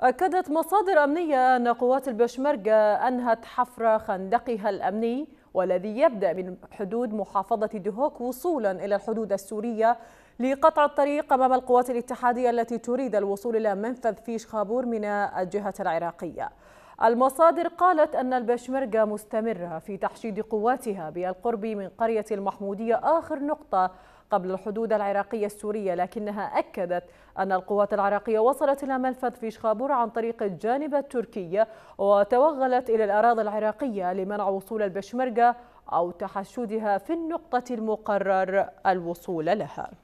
أكدت مصادر أمنية أن قوات البشمركة أنهت حفر خندقها الأمني والذي يبدأ من حدود محافظة دهوك وصولا إلى الحدود السورية لقطع الطريق أمام القوات الاتحادية التي تريد الوصول إلى منفذ فيش خابور من الجهة العراقية المصادر قالت أن البشمركة مستمرة في تحشيد قواتها بالقرب من قرية المحمودية آخر نقطة قبل الحدود العراقية السورية لكنها أكدت أن القوات العراقية وصلت إلى منفذ في شخابور عن طريق الجانب التركي وتوغلت إلى الأراضي العراقية لمنع وصول البشمركة أو تحشدها في النقطة المقرر الوصول لها